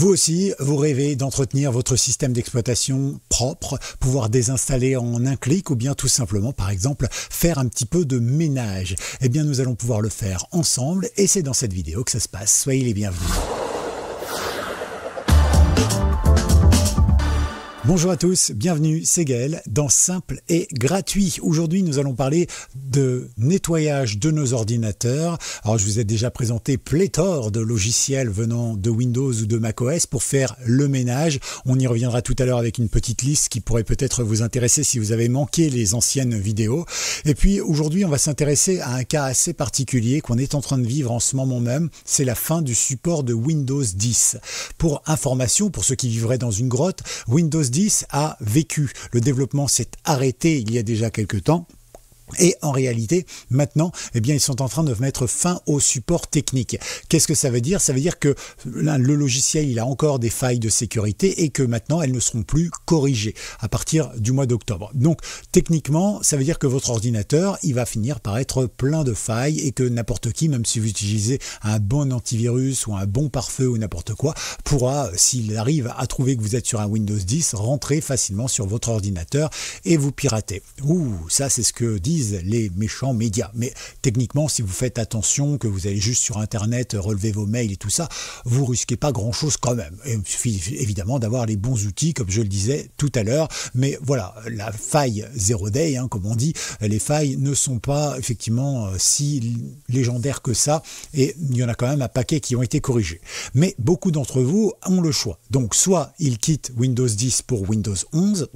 Vous aussi, vous rêvez d'entretenir votre système d'exploitation propre, pouvoir désinstaller en un clic ou bien tout simplement, par exemple, faire un petit peu de ménage. Eh bien, nous allons pouvoir le faire ensemble et c'est dans cette vidéo que ça se passe. Soyez les bienvenus. Bonjour à tous, bienvenue, c'est Gaël dans Simple et Gratuit. Aujourd'hui, nous allons parler de nettoyage de nos ordinateurs. Alors, je vous ai déjà présenté pléthore de logiciels venant de Windows ou de macOS pour faire le ménage. On y reviendra tout à l'heure avec une petite liste qui pourrait peut-être vous intéresser si vous avez manqué les anciennes vidéos. Et puis, aujourd'hui, on va s'intéresser à un cas assez particulier qu'on est en train de vivre en ce moment même. C'est la fin du support de Windows 10. Pour information, pour ceux qui vivraient dans une grotte, Windows 10 a vécu. Le développement s'est arrêté il y a déjà quelque temps. Et en réalité, maintenant, eh bien, ils sont en train de mettre fin au support technique. Qu'est-ce que ça veut dire Ça veut dire que le logiciel, il a encore des failles de sécurité et que maintenant, elles ne seront plus corrigées à partir du mois d'octobre. Donc, techniquement, ça veut dire que votre ordinateur, il va finir par être plein de failles et que n'importe qui, même si vous utilisez un bon antivirus ou un bon pare-feu ou n'importe quoi, pourra, s'il arrive à trouver que vous êtes sur un Windows 10, rentrer facilement sur votre ordinateur et vous pirater. Ouh, ça, c'est ce que disent les méchants médias. Mais techniquement, si vous faites attention, que vous allez juste sur Internet relever vos mails et tout ça, vous risquez pas grand-chose quand même. il suffit évidemment d'avoir les bons outils, comme je le disais tout à l'heure. Mais voilà, la faille zéro day, hein, comme on dit, les failles ne sont pas effectivement euh, si légendaires que ça. Et il y en a quand même un paquet qui ont été corrigés. Mais beaucoup d'entre vous ont le choix. Donc soit ils quittent Windows 10 pour Windows 11,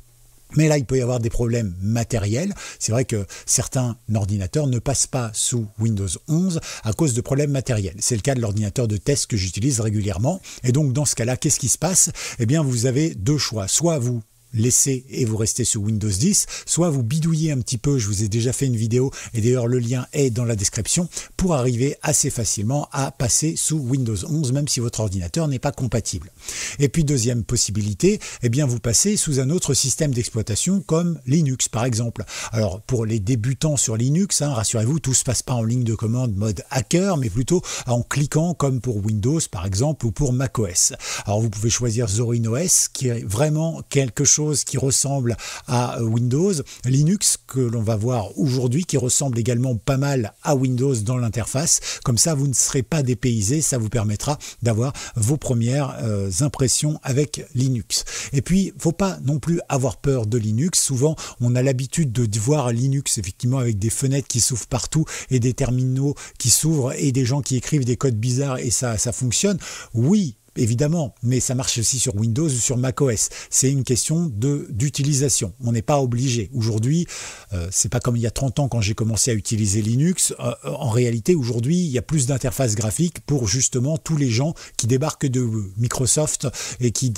mais là, il peut y avoir des problèmes matériels. C'est vrai que certains ordinateurs ne passent pas sous Windows 11 à cause de problèmes matériels. C'est le cas de l'ordinateur de test que j'utilise régulièrement. Et donc, dans ce cas-là, qu'est-ce qui se passe Eh bien, vous avez deux choix. Soit vous laissez et vous restez sous Windows 10, soit vous bidouillez un petit peu, je vous ai déjà fait une vidéo et d'ailleurs le lien est dans la description pour arriver assez facilement à passer sous Windows 11 même si votre ordinateur n'est pas compatible. Et puis deuxième possibilité, eh bien vous passez sous un autre système d'exploitation comme Linux par exemple. Alors pour les débutants sur Linux, hein, rassurez-vous, tout se passe pas en ligne de commande mode hacker, mais plutôt en cliquant comme pour Windows par exemple ou pour macOS. Alors vous pouvez choisir Zorin OS qui est vraiment quelque chose qui ressemble à Windows. Linux, que l'on va voir aujourd'hui, qui ressemble également pas mal à Windows dans l'interface. Comme ça, vous ne serez pas dépaysé. Ça vous permettra d'avoir vos premières euh, impressions avec Linux. Et puis, faut pas non plus avoir peur de Linux. Souvent, on a l'habitude de voir Linux, effectivement, avec des fenêtres qui s'ouvrent partout et des terminaux qui s'ouvrent et des gens qui écrivent des codes bizarres et ça, ça fonctionne. Oui, évidemment, mais ça marche aussi sur Windows ou sur macOS. C'est une question de d'utilisation. On n'est pas obligé. Aujourd'hui, euh, c'est pas comme il y a 30 ans quand j'ai commencé à utiliser Linux. Euh, euh, en réalité, aujourd'hui, il y a plus d'interfaces graphiques pour justement tous les gens qui débarquent de Microsoft et qui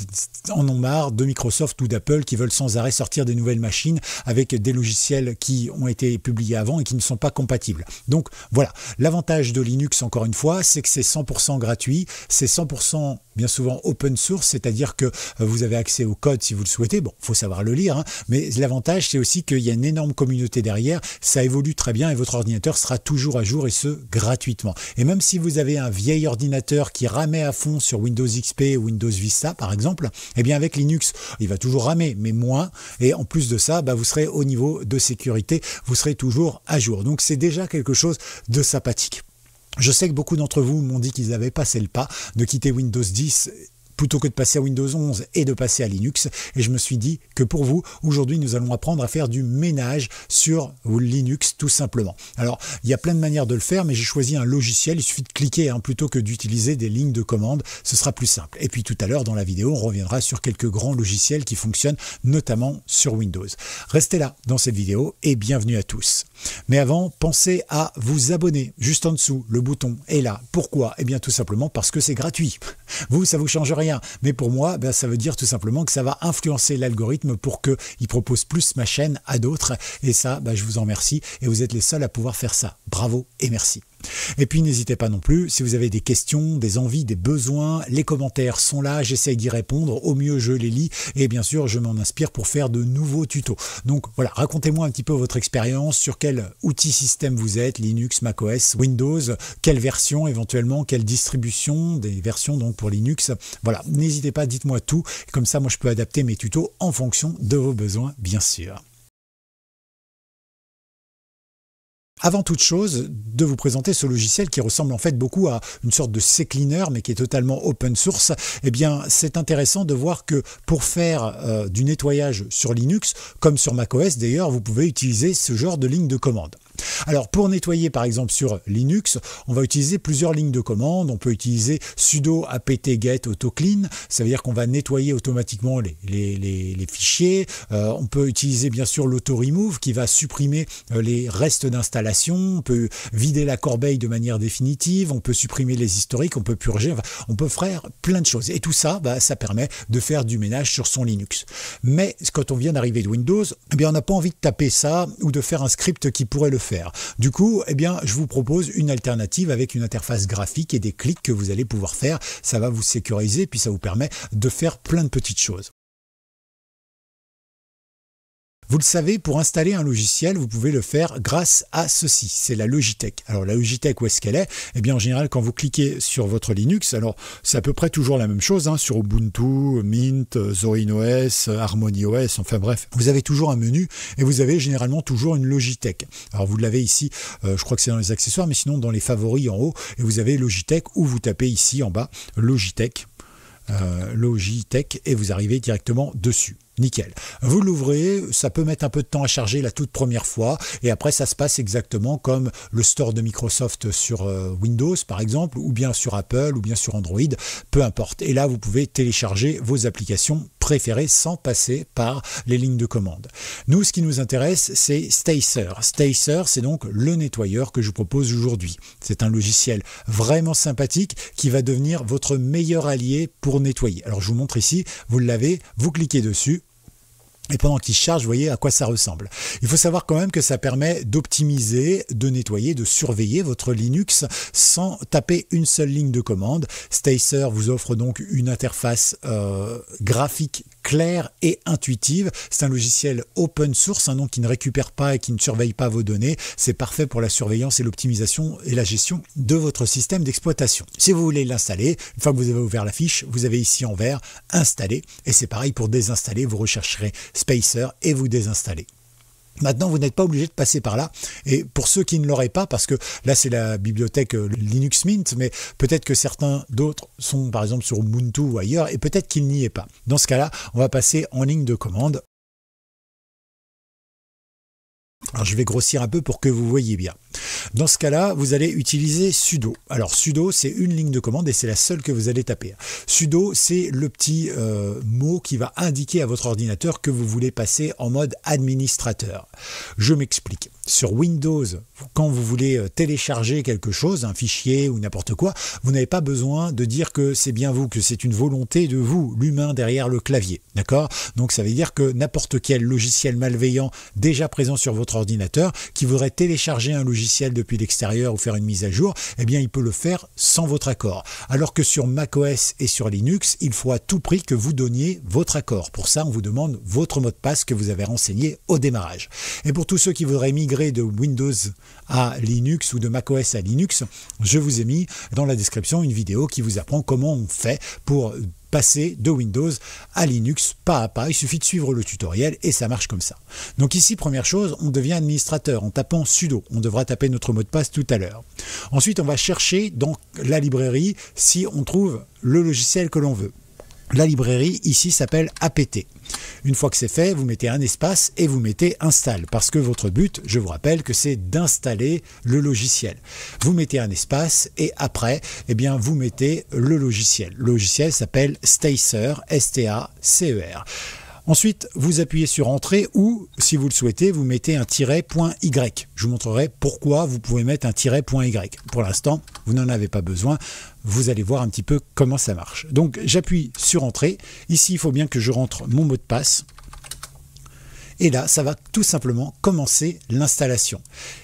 en ont marre de Microsoft ou d'Apple, qui veulent sans arrêt sortir des nouvelles machines avec des logiciels qui ont été publiés avant et qui ne sont pas compatibles. Donc voilà, l'avantage de Linux, encore une fois, c'est que c'est 100% gratuit, c'est 100% bien souvent open source, c'est-à-dire que euh, vous avez accès au code si vous le souhaitez. Bon, faut savoir le lire, hein. mais l'avantage c'est aussi qu'il y a une énorme communauté derrière, ça évolue très bien et votre ordinateur sera toujours à jour et ce gratuitement. Et même si vous avez un vieil ordinateur qui ramait à fond sur Windows XP ou Windows Vista par exemple, eh bien avec Linux, il va toujours ramer, mais moins. Et en plus de ça, bah, vous serez au niveau de sécurité, vous serez toujours à jour. Donc c'est déjà quelque chose de sympathique. Je sais que beaucoup d'entre vous m'ont dit qu'ils avaient passé le pas de quitter Windows 10 plutôt que de passer à Windows 11 et de passer à Linux. Et je me suis dit que pour vous, aujourd'hui, nous allons apprendre à faire du ménage sur Linux tout simplement. Alors, il y a plein de manières de le faire, mais j'ai choisi un logiciel. Il suffit de cliquer hein, plutôt que d'utiliser des lignes de commande. Ce sera plus simple. Et puis tout à l'heure, dans la vidéo, on reviendra sur quelques grands logiciels qui fonctionnent notamment sur Windows. Restez là dans cette vidéo et bienvenue à tous. Mais avant, pensez à vous abonner. Juste en dessous, le bouton est là. Pourquoi Eh bien tout simplement parce que c'est gratuit. Vous, ça vous change mais pour moi, ben, ça veut dire tout simplement que ça va influencer l'algorithme pour qu'il propose plus ma chaîne à d'autres. Et ça, ben, je vous en remercie. Et vous êtes les seuls à pouvoir faire ça. Bravo et merci. Et puis n'hésitez pas non plus, si vous avez des questions, des envies, des besoins, les commentaires sont là, j'essaye d'y répondre, au mieux je les lis et bien sûr je m'en inspire pour faire de nouveaux tutos. Donc voilà, racontez-moi un petit peu votre expérience, sur quel outil système vous êtes, Linux, macOS, Windows, quelle version éventuellement, quelle distribution, des versions donc pour Linux. Voilà, n'hésitez pas, dites-moi tout, comme ça moi je peux adapter mes tutos en fonction de vos besoins bien sûr. Avant toute chose, de vous présenter ce logiciel qui ressemble en fait beaucoup à une sorte de C-Cleaner, mais qui est totalement open source, eh bien, c'est intéressant de voir que pour faire euh, du nettoyage sur Linux, comme sur macOS d'ailleurs, vous pouvez utiliser ce genre de ligne de commande. Alors pour nettoyer par exemple sur Linux, on va utiliser plusieurs lignes de commande. On peut utiliser sudo apt get autoclean, ça veut dire qu'on va nettoyer automatiquement les, fichiers. Euh, on peut utiliser bien sûr l'auto-remove qui va supprimer euh, les restes d'installation on peut vider la corbeille de manière définitive, on peut supprimer les historiques, on peut purger, on peut faire plein de choses. Et tout ça, bah, ça permet de faire du ménage sur son Linux. Mais quand on vient d'arriver de Windows, eh bien, on n'a pas envie de taper ça ou de faire un script qui pourrait le faire. Du coup, eh bien, je vous propose une alternative avec une interface graphique et des clics que vous allez pouvoir faire. Ça va vous sécuriser, puis ça vous permet de faire plein de petites choses. Vous le savez, pour installer un logiciel, vous pouvez le faire grâce à ceci, c'est la Logitech. Alors la Logitech, où est-ce qu'elle est Eh bien en général, quand vous cliquez sur votre Linux, alors c'est à peu près toujours la même chose, hein, sur Ubuntu, Mint, Zorin OS, Harmony OS, enfin bref, vous avez toujours un menu et vous avez généralement toujours une Logitech. Alors vous l'avez ici, euh, je crois que c'est dans les accessoires, mais sinon dans les favoris en haut, et vous avez Logitech ou vous tapez ici en bas Logitech. Euh, Logitech et vous arrivez directement dessus. Nickel. Vous l'ouvrez, ça peut mettre un peu de temps à charger la toute première fois, et après ça se passe exactement comme le store de Microsoft sur euh, Windows par exemple, ou bien sur Apple, ou bien sur Android, peu importe. Et là, vous pouvez télécharger vos applications préféré sans passer par les lignes de commande. Nous, ce qui nous intéresse, c'est Stacer. Stacer, c'est donc le nettoyeur que je vous propose aujourd'hui. C'est un logiciel vraiment sympathique qui va devenir votre meilleur allié pour nettoyer. Alors je vous montre ici, vous l'avez, vous cliquez dessus, et pendant qu'il charge, vous voyez à quoi ça ressemble. Il faut savoir quand même que ça permet d'optimiser, de nettoyer, de surveiller votre Linux sans taper une seule ligne de commande. Stacer vous offre donc une interface euh, graphique claire et intuitive. C'est un logiciel open source, un hein, nom qui ne récupère pas et qui ne surveille pas vos données. C'est parfait pour la surveillance et l'optimisation et la gestion de votre système d'exploitation. Si vous voulez l'installer, une fois que vous avez ouvert la fiche, vous avez ici en vert installer et c'est pareil pour désinstaller, vous rechercherez Spacer et vous désinstallez. Maintenant, vous n'êtes pas obligé de passer par là. Et pour ceux qui ne l'auraient pas, parce que là, c'est la bibliothèque euh, Linux Mint, mais peut-être que certains d'autres sont, par exemple, sur Ubuntu ou ailleurs, et peut-être qu'il n'y est pas. Dans ce cas-là, on va passer en ligne de commande alors ah, je vais grossir un peu pour que vous voyez bien. Dans ce cas-là, vous allez utiliser sudo. Alors sudo, c'est une ligne de commande et c'est la seule que vous allez taper. Sudo, c'est le petit euh, mot qui va indiquer à votre ordinateur que vous voulez passer en mode administrateur. Je m'explique. Sur Windows, quand vous voulez euh, télécharger quelque chose, un fichier ou n'importe quoi, vous n'avez pas besoin de dire que c'est bien vous, que c'est une volonté de vous, l'humain derrière le clavier. D'accord Donc ça veut dire que n'importe quel logiciel malveillant déjà présent sur votre ordinateur, qui voudrait télécharger un logiciel depuis l'extérieur ou faire une mise à jour, eh bien il peut le faire sans votre accord. Alors que sur macOS et sur Linux, il faut à tout prix que vous donniez votre accord. Pour ça, on vous demande votre mot de passe que vous avez renseigné au démarrage. Et pour tous ceux qui voudraient migrer de Windows à Linux ou de macOS à Linux, je vous ai mis dans la description une vidéo qui vous apprend comment on fait pour passer de Windows à Linux pas à pas. Il suffit de suivre le tutoriel et ça marche comme ça. Donc ici, première chose, on devient administrateur en tapant sudo. On devra taper notre mot de passe tout à l'heure. Ensuite, on va chercher dans la librairie si on trouve le logiciel que l'on veut. La librairie ici s'appelle APT. Une fois que c'est fait, vous mettez un espace et vous mettez install parce que votre but, je vous rappelle que c'est d'installer le logiciel. Vous mettez un espace et après, eh bien, vous mettez le logiciel. Le logiciel s'appelle Stacer, S T A C E R. Ensuite, vous appuyez sur Entrée ou, si vous le souhaitez, vous mettez un tiret point Y. Je vous montrerai pourquoi vous pouvez mettre un tiret point Y. Pour l'instant, vous n'en avez pas besoin. Vous allez voir un petit peu comment ça marche. Donc, j'appuie sur Entrée. Ici, il faut bien que je rentre mon mot de passe. Et là, ça va tout simplement commencer l'installation.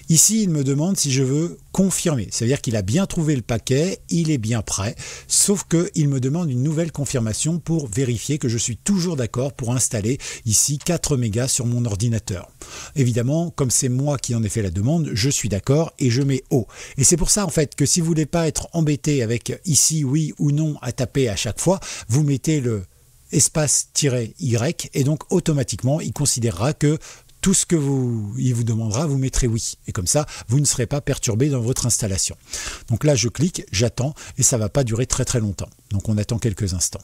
Ici, il me demande si je veux confirmer. C'est-à-dire qu'il a bien trouvé le paquet, il est bien prêt, sauf qu'il me demande une nouvelle confirmation pour vérifier que je suis toujours d'accord pour installer ici 4 mégas sur mon ordinateur. Évidemment, comme c'est moi qui en ai fait la demande, je suis d'accord et je mets haut. Et c'est pour ça en fait que si vous ne voulez pas être embêté avec ici oui ou non à taper à chaque fois, vous mettez le espace-y, et donc automatiquement, il considérera que tout ce que vous, il vous demandera, vous mettrez oui. Et comme ça, vous ne serez pas perturbé dans votre installation. Donc là, je clique, j'attends, et ça ne va pas durer très très longtemps. Donc on attend quelques instants.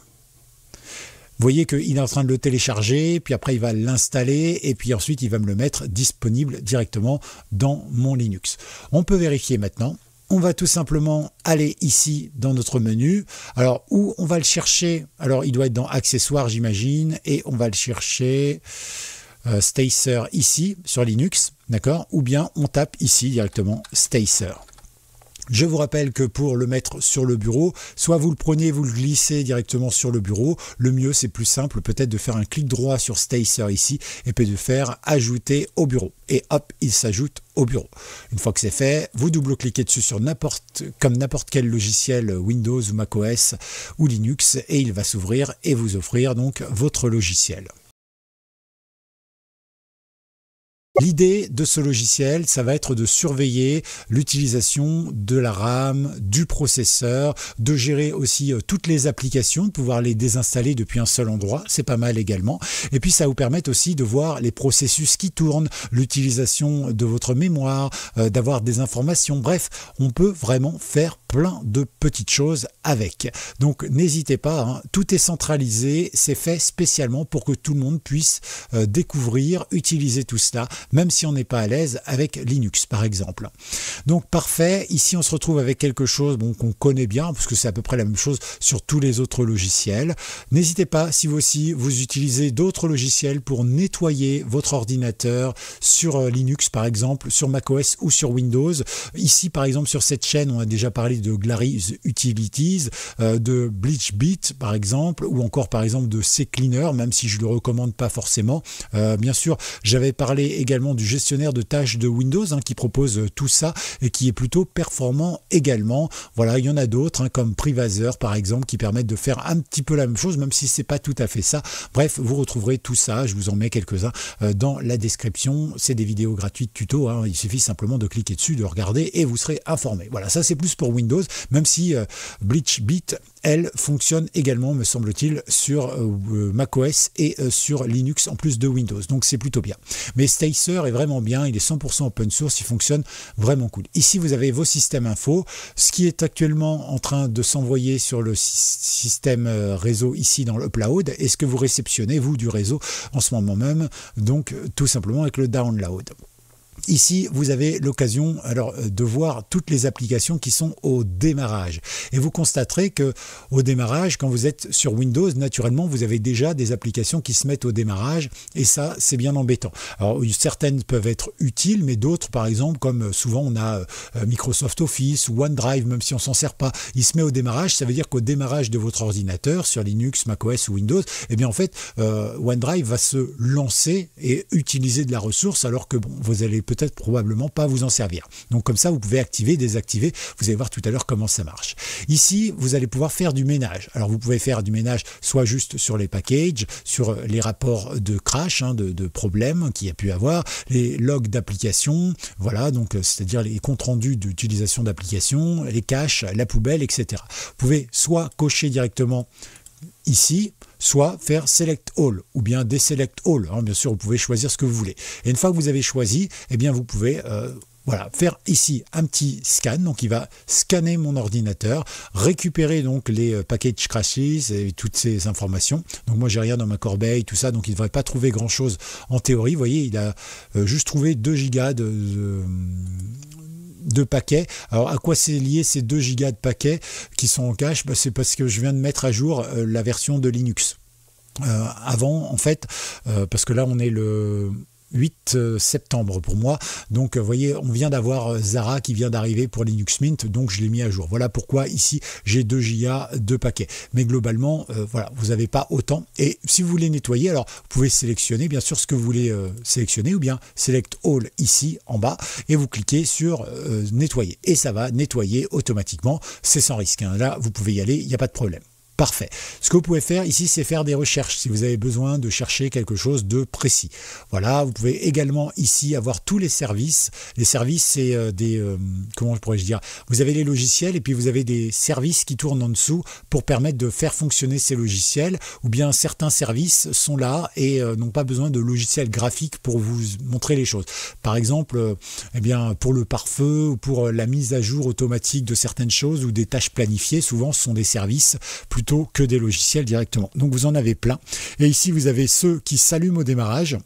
Vous voyez qu'il est en train de le télécharger, puis après il va l'installer, et puis ensuite il va me le mettre disponible directement dans mon Linux. On peut vérifier maintenant on va tout simplement aller ici dans notre menu. Alors, où on va le chercher Alors, il doit être dans accessoires, j'imagine, et on va le chercher euh, Stacer ici sur Linux, d'accord Ou bien on tape ici directement Stacer. Je vous rappelle que pour le mettre sur le bureau, soit vous le prenez, vous le glissez directement sur le bureau. Le mieux, c'est plus simple peut-être de faire un clic droit sur Stacer ici et puis de faire ajouter au bureau. Et hop, il s'ajoute au bureau. Une fois que c'est fait, vous double-cliquez dessus sur n'importe comme n'importe quel logiciel Windows ou macOS ou Linux et il va s'ouvrir et vous offrir donc votre logiciel. L'idée de ce logiciel, ça va être de surveiller l'utilisation de la RAM, du processeur, de gérer aussi euh, toutes les applications, de pouvoir les désinstaller depuis un seul endroit, c'est pas mal également. Et puis ça vous permet aussi de voir les processus qui tournent, l'utilisation de votre mémoire, euh, d'avoir des informations. Bref, on peut vraiment faire plein de petites choses avec. Donc n'hésitez pas, hein. tout est centralisé, c'est fait spécialement pour que tout le monde puisse euh, découvrir, utiliser tout cela même si on n'est pas à l'aise avec Linux par exemple. Donc parfait, ici on se retrouve avec quelque chose qu'on connaît bien, parce que c'est à peu près la même chose sur tous les autres logiciels. N'hésitez pas, si vous aussi vous utilisez d'autres logiciels pour nettoyer votre ordinateur sur euh, Linux par exemple, sur macOS ou sur Windows. Ici par exemple sur cette chaîne, on a déjà parlé de Glary Utilities, euh, de Bleachbit, par exemple, ou encore par exemple de Cleaner, même si je le recommande pas forcément. Euh, bien sûr, j'avais parlé également du gestionnaire de tâches de Windows hein, qui propose euh, tout ça et qui est plutôt performant également. Voilà, il y en a d'autres hein, comme Privaser par exemple qui permettent de faire un petit peu la même chose même si c'est pas tout à fait ça. Bref, vous retrouverez tout ça, je vous en mets quelques-uns euh, dans la description. C'est des vidéos gratuites tuto, hein. il suffit simplement de cliquer dessus, de regarder et vous serez informé. Voilà, ça c'est plus pour Windows, même si euh, Bleach Beat elle fonctionne également, me semble-t-il, sur euh, euh, macOS et euh, sur Linux en plus de Windows. Donc c'est plutôt bien. Mais Stacer est vraiment bien, il est 100% open source, il fonctionne vraiment cool. Ici, vous avez vos systèmes info, ce qui est actuellement en train de s'envoyer sur le système réseau ici dans le cloud et ce que vous réceptionnez, vous, du réseau en ce moment même, donc tout simplement avec le download. Ici, vous avez l'occasion alors euh, de voir toutes les applications qui sont au démarrage. Et vous constaterez que au démarrage, quand vous êtes sur Windows, naturellement, vous avez déjà des applications qui se mettent au démarrage et ça, c'est bien embêtant. Alors, certaines peuvent être utiles, mais d'autres, par exemple, comme euh, souvent on a euh, Microsoft Office ou OneDrive, même si on s'en sert pas, il se met au démarrage. Ça veut dire qu'au démarrage de votre ordinateur, sur Linux, macOS ou Windows, eh bien en fait, OneDrive va se lancer et utiliser de la ressource alors que bon, vous allez peut-être probablement pas vous en servir. Donc comme ça, vous pouvez activer, désactiver. Vous allez voir tout à l'heure comment ça marche. Ici, vous allez pouvoir faire du ménage. Alors vous pouvez faire du ménage soit juste sur les packages, sur euh, les rapports de crash, hein, de, problèmes qui a pu avoir, les logs d'application voilà, donc euh, c'est-à-dire les comptes rendus d'utilisation d'applications, les caches, la poubelle, etc. Vous pouvez soit cocher directement ici, soit faire Select All ou bien Deselect All. Hein, bien sûr, vous pouvez choisir ce que vous voulez. Et une fois que vous avez choisi, eh bien, vous pouvez euh, voilà, faire ici un petit scan, donc il va scanner mon ordinateur, récupérer donc les euh, packages crashes et toutes ces informations. Donc moi j'ai rien dans ma corbeille, tout ça, donc il ne devrait pas trouver grand chose en théorie. Vous voyez, il a euh, juste trouvé 2 gigas de de paquets. Alors à quoi c'est lié ces 2 gigas de paquets qui sont en cache bah, C'est parce que je viens de mettre à jour euh, la version de Linux. Euh, avant, en fait, euh, parce que là, on est le, 8 euh, septembre pour moi. Donc vous euh, voyez, on vient d'avoir euh, Zara qui vient d'arriver pour Linux Mint, donc je l'ai mis à jour. Voilà pourquoi ici j'ai 2 gigas de paquets. Mais globalement, voilà, vous n'avez pas autant. Et si vous voulez nettoyer, alors vous pouvez sélectionner bien sûr ce que vous voulez sélectionner ou bien Select All ici en bas et vous cliquez sur nettoyer. Et ça va nettoyer automatiquement, c'est sans risque. Hein. Là, vous pouvez y aller, il n'y a pas de problème. Parfait. Ce que vous pouvez faire ici, c'est faire des recherches si vous avez besoin de chercher quelque chose de précis. Voilà, vous pouvez également ici avoir tous les services. Les services, c'est euh, des... Euh, comment je pourrais-je dire Vous avez les logiciels et puis vous avez des services qui tournent en dessous pour permettre de faire fonctionner ces logiciels ou bien certains services sont là et euh, n'ont pas besoin de logiciels graphiques pour vous montrer les choses. Par exemple, eh bien, pour le pare-feu ou pour la mise à jour automatique de certaines choses ou des tâches planifiées, souvent ce sont des services plutôt que des logiciels directement. Donc vous en avez plein. Et ici, vous avez ceux qui s'allument au démarrage.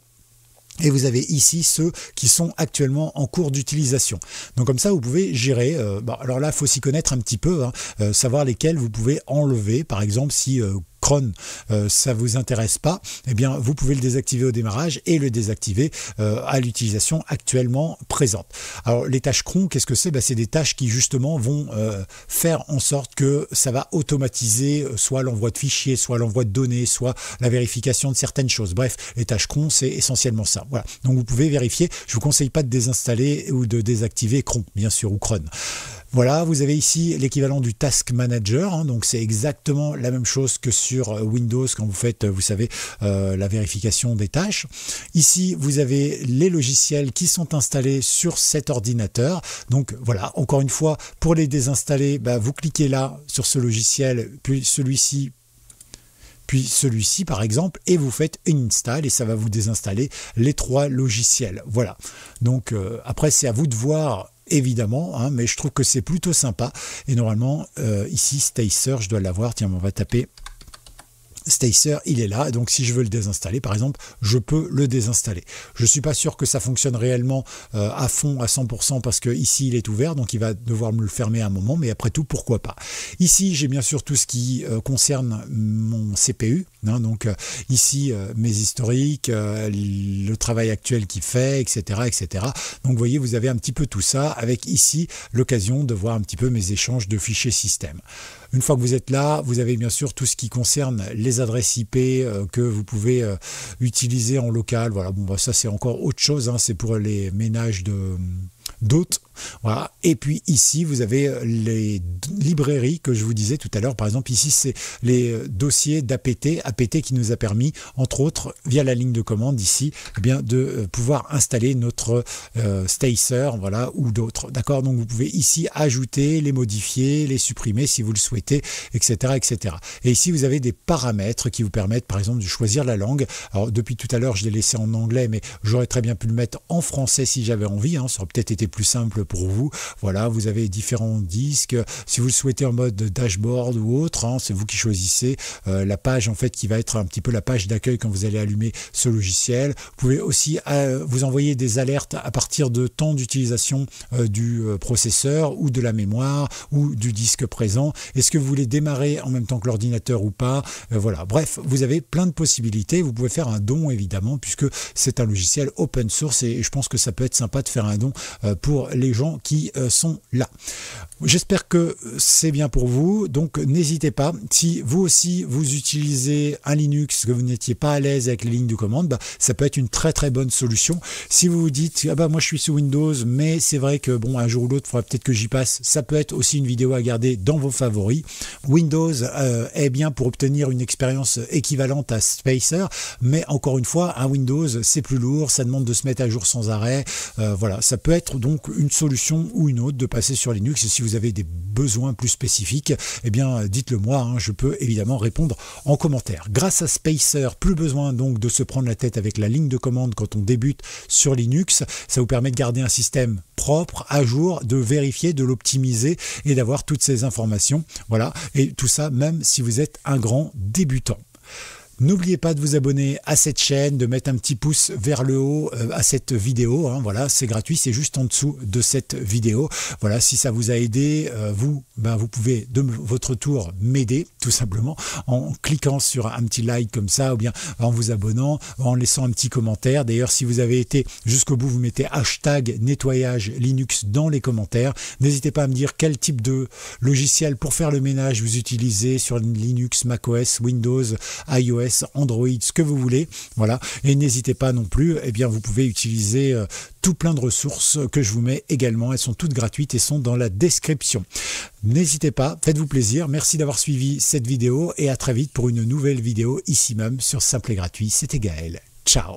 Et vous avez ici ceux qui sont actuellement en cours d'utilisation. Donc comme ça, vous pouvez gérer. Euh, alors là, faut s'y connaître un petit peu, hein, euh, savoir lesquels vous pouvez enlever. Par exemple, si euh, cron, ça euh, ça vous intéresse pas, eh bien vous pouvez le désactiver au démarrage et le désactiver euh, à l'utilisation actuellement présente. Alors les tâches cron, qu'est-ce que c'est bah, C'est des tâches qui justement vont euh, faire en sorte que ça va automatiser soit l'envoi de fichiers, soit l'envoi de données, soit la vérification de certaines choses. Bref, les tâches cron, c'est essentiellement ça. Voilà. Donc vous pouvez vérifier. Je vous conseille pas de désinstaller ou de désactiver cron, bien sûr, ou cron. Voilà, vous avez ici l'équivalent du Task Manager, hein, donc c'est exactement la même chose que sur euh, Windows quand vous faites, euh, vous savez, euh, la vérification des tâches. Ici, vous avez les logiciels qui sont installés sur cet ordinateur. Donc voilà, encore une fois, pour les désinstaller, bah, vous cliquez là sur ce logiciel, puis celui-ci, puis celui-ci par exemple, et vous faites une install et ça va vous désinstaller les trois logiciels. Voilà. Donc après, c'est à vous de voir évidemment, hein, mais je trouve que c'est plutôt sympa. Et normalement, euh, ici, Stay je dois l'avoir. Tiens, on va taper Stacer, il est là, donc si je veux le désinstaller, par exemple, je peux le désinstaller. Je ne suis pas sûr que ça fonctionne réellement euh, à fond, à 100%, parce que ici il est ouvert, donc il va devoir me le fermer à un moment, mais après tout, pourquoi pas. Ici, j'ai bien sûr tout ce qui euh, concerne mon CPU, hein, donc euh, ici mes historiques, le travail actuel qu'il fait, etc., etc. Donc vous voyez, vous avez un petit peu tout ça, avec ici l'occasion de voir un petit peu mes échanges de fichiers système. Une fois que vous êtes là, vous avez bien sûr tout ce qui concerne les adresses IP euh, que vous pouvez euh, utiliser en local. Voilà, bon, bah, ça c'est encore autre chose. Hein. C'est pour les ménages de d'hôtes voilà. Et puis ici, vous avez euh, les librairies que je vous disais tout à l'heure. Par exemple, ici, c'est les euh, dossiers d'APT, APT qui nous a permis, entre autres, via la ligne de commande ici, eh bien, de euh, pouvoir installer notre Stacer, voilà, ou d'autres. D'accord Donc vous pouvez ici ajouter, les modifier, les supprimer si vous le souhaitez, etc., etc. Et ici, vous avez des paramètres qui vous permettent, par exemple, de choisir la langue. Alors depuis tout à l'heure, je l'ai laissé en anglais, mais j'aurais très bien pu le mettre en français si j'avais envie. Hein. Ça aurait peut-être été plus simple pour vous. Voilà, vous avez différents disques. Si vous le souhaitez en mode dashboard ou autre, hein, c'est vous qui choisissez euh, la page en fait qui va être un petit peu la page d'accueil quand vous allez allumer ce logiciel. Vous pouvez aussi euh, vous envoyer des alertes à partir de temps d'utilisation euh, du processeur ou de la mémoire ou du disque présent. Est-ce que vous voulez démarrer en même temps que l'ordinateur ou pas Voilà. Bref, vous avez plein de possibilités. Vous pouvez faire un don évidemment puisque c'est un logiciel open source et je pense que ça peut être sympa de faire un don pour les gens qui euh, sont là. J'espère que c'est bien pour vous. Donc n'hésitez pas. Si vous aussi vous utilisez un Linux, que vous n'étiez pas à l'aise avec les lignes de commande, bah, ça peut être une très très bonne solution. Si vous vous dites ah bah moi je suis sous Windows, mais c'est vrai que bon un jour ou l'autre, il faudra peut-être que j'y passe. Ça peut être aussi une vidéo à garder dans vos favoris. Windows euh, est bien pour obtenir une expérience équivalente à Spacer, mais encore une fois, un Windows c'est plus lourd, ça demande de se mettre à jour sans arrêt. Euh, voilà, ça peut être donc une solution ou une autre de passer sur Linux. Et si vous avez des besoins plus spécifiques, et eh bien dites-le moi, hein. je peux évidemment répondre en commentaire. Grâce à Spacer, plus besoin donc de se prendre la tête avec la ligne de commande quand on débute sur Linux. Ça vous permet de garder un système propre, à jour, de vérifier, de l'optimiser et d'avoir toutes ces informations. Voilà, et tout ça même si vous êtes un grand débutant. N'oubliez pas de vous abonner à cette chaîne, de mettre un petit pouce vers le haut euh, à cette vidéo. Hein, voilà, c'est gratuit, c'est juste en dessous de cette vidéo. Voilà, si ça vous a aidé, euh, vous, ben, vous pouvez de votre tour m'aider tout simplement en cliquant sur un petit like comme ça, ou bien en vous abonnant, en laissant un petit commentaire. D'ailleurs, si vous avez été jusqu'au bout, vous mettez hashtag nettoyage Linux dans les commentaires. N'hésitez pas à me dire quel type de logiciel pour faire le ménage vous utilisez sur Linux, macOS, Windows, iOS Android, ce que vous voulez. Voilà. Et n'hésitez pas non plus, eh bien, vous pouvez utiliser euh, tout plein de ressources que je vous mets également. Elles sont toutes gratuites et sont dans la description. N'hésitez pas, faites-vous plaisir. Merci d'avoir suivi cette vidéo et à très vite pour une nouvelle vidéo ici même sur Simple et Gratuit. C'était Gaël. Ciao